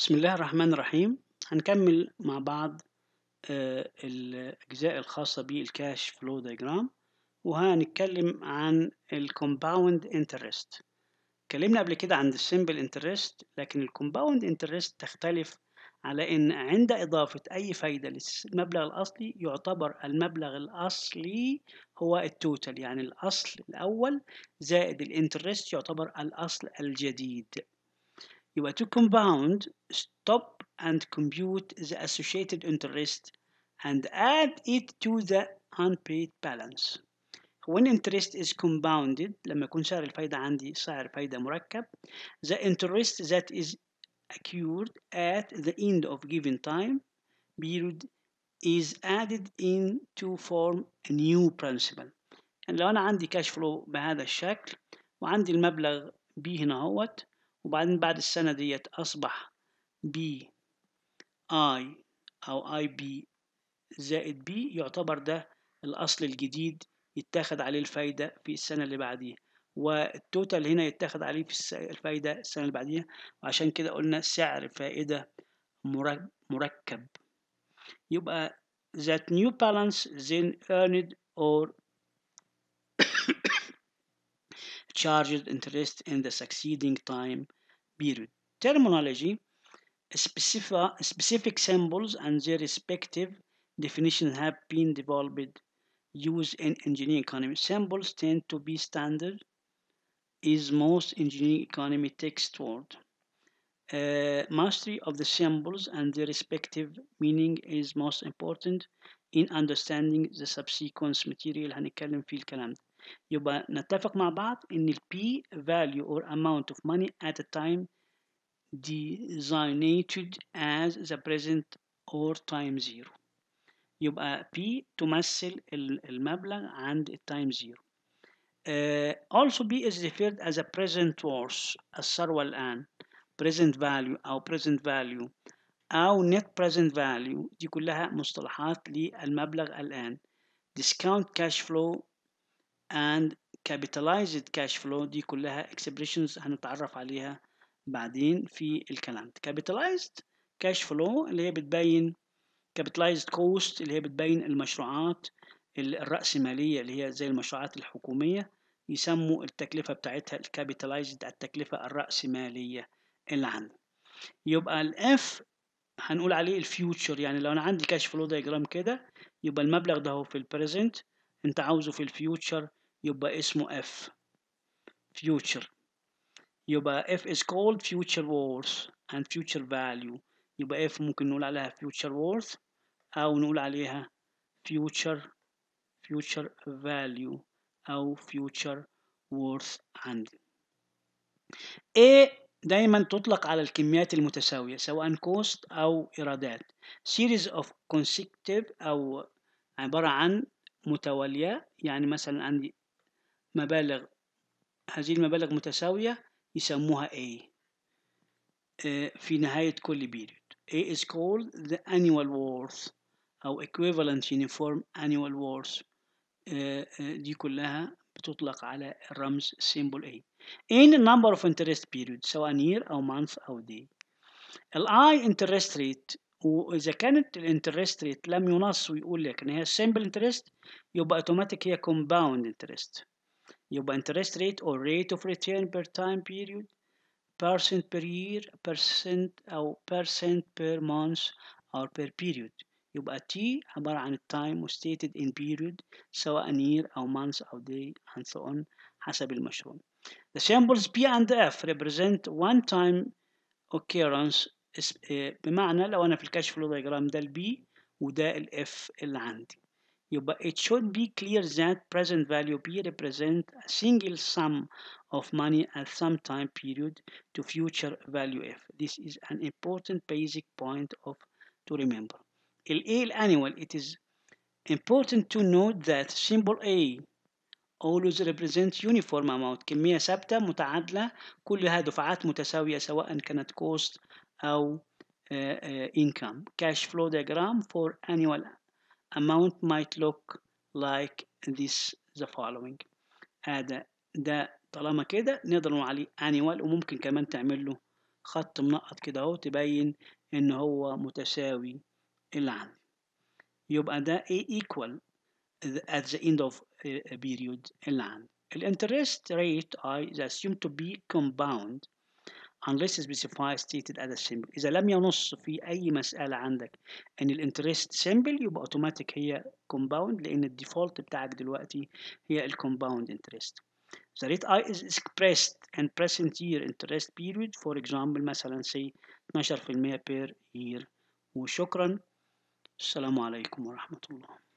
بسم الله الرحمن الرحيم هنكمل مع بعض آه، الأجزاء الخاصة بالكاش فلو ديجرام وهنتكلم عن الكومباوند انترست اتكلمنا قبل كده عن السيمبل انترست لكن الكومباوند انترست تختلف على ان عند اضافة اي فايدة للمبلغ الاصلي يعتبر المبلغ الاصلي هو التوتال يعني الاصل الاول زائد الانترست يعتبر الاصل الجديد You are to compound, stop, and compute the associated interest and add it to the unpaid balance. When interest is compounded لما يكون سعر الفايدة عندي سعر فايدة مركب the interest that is accrued at the end of given time period is added in to form a new principal يعني لو أنا عندي cash flow بهذا الشكل وعندي المبلغ B هنا اهوت وبعدين بعد السنة ديت أصبح بي I أو اي بي زائد بي يعتبر ده الأصل الجديد يتاخد عليه الفايدة في السنة اللي بعديها والتوتال هنا يتاخد عليه في الفايدة السنة اللي بعديها وعشان كده قلنا سعر فائدة مركب يبقى that new balance then earned or charged interest in the succeeding time period. Terminology specific, specific symbols and their respective definitions have been developed used in engineering economy. Symbols tend to be standard is most engineering economy text toward. Uh, mastery of the symbols and their respective meaning is most important in understanding the subsequence material هنتكلم فيه الكلام يبقى نتفق مع بعض إن ال P value or amount of money at a time designated as the present or time zero يبقى P تمثل المبلغ عند and زيرو Uh, also P is referred as a present worth الثروة الآن present value أو present value أو net present value دي كلها مصطلحات للمبلغ الآن discount cash flow and capitalized cash flow دي كلها expressions هنتعرف عليها بعدين في الكلام capitalized cash flow اللي هي بتبين capitalized cost اللي هي بتبين المشروعات الرأسمالية اللي هي زي المشروعات الحكومية يسموا التكلفة بتاعتها capitalized التكلفة الرأسمالية اللي عندي يبقى F هنقول عليه الفيوتشر يعني لو انا عندي كاش فلو دايجرام كده يبقى المبلغ ده هو في البريزنت انت عاوزه في الفيوتشر يبقى اسمه F future يبقى F is called future worth and future value يبقى F ممكن نقول عليها future worth أو نقول عليها future future value أو future worth عندي A دايما تطلق على الكميات المتساوية سواء cost أو إيرادات series of consecutive أو عبارة عن متوالية يعني مثلا عندي مبالغ هذه المبالغ متساوية يسموها A في نهاية كل بيريود A is called the annual worth أو equivalent uniform annual worth دي كلها بتطلق على الرمز symbol A in number of interest period سواء year أو month أو day ال I interest rate وإذا كانت الانترست ريت لم ينص ويقول لك إن هي simple interest يبقى أوتوماتيك هي compound interest يبقى interest rate or rate of return per time period percent per year percent أو percent per month or per period يبقى T عبارة عن time, stated in period سواء year أو month أو day and so on حسب المشروع. The symbols P and F represent one time occurrence eh, بمعنى لو أنا في الكاش فلو دايجرام ده B وده F اللي عندي but it should be clear that present value P represents a single sum of money at some time period to future value F. This is an important basic point of to remember. LA annual, it is important to note that symbol A always represents uniform amount كمية ثابتة متعادلة كلها دفعات متساوية سواء كانت cost أو uh, uh, income cash flow diagram for annual amount might look like this the following هذا ده طالما كده نقدر نقول عليه annual وممكن كمان تعمل له خط منقط كده اهو تبين ان هو متساوي العام يبقى ده A equal at the end of a period العام عندي الانترست rate I assume assumed to be compound unless specified stated as a symbol إذا لم ينص في أي مسألة عندك إن الانترست symbol يبقى أوتوماتيك هي compound لأن الديفولت بتاعك دلوقتي هي الكومباوند interest The rate I is expressed in present year interest period for example مثلا say 12% per year وشكرا السلام عليكم ورحمة الله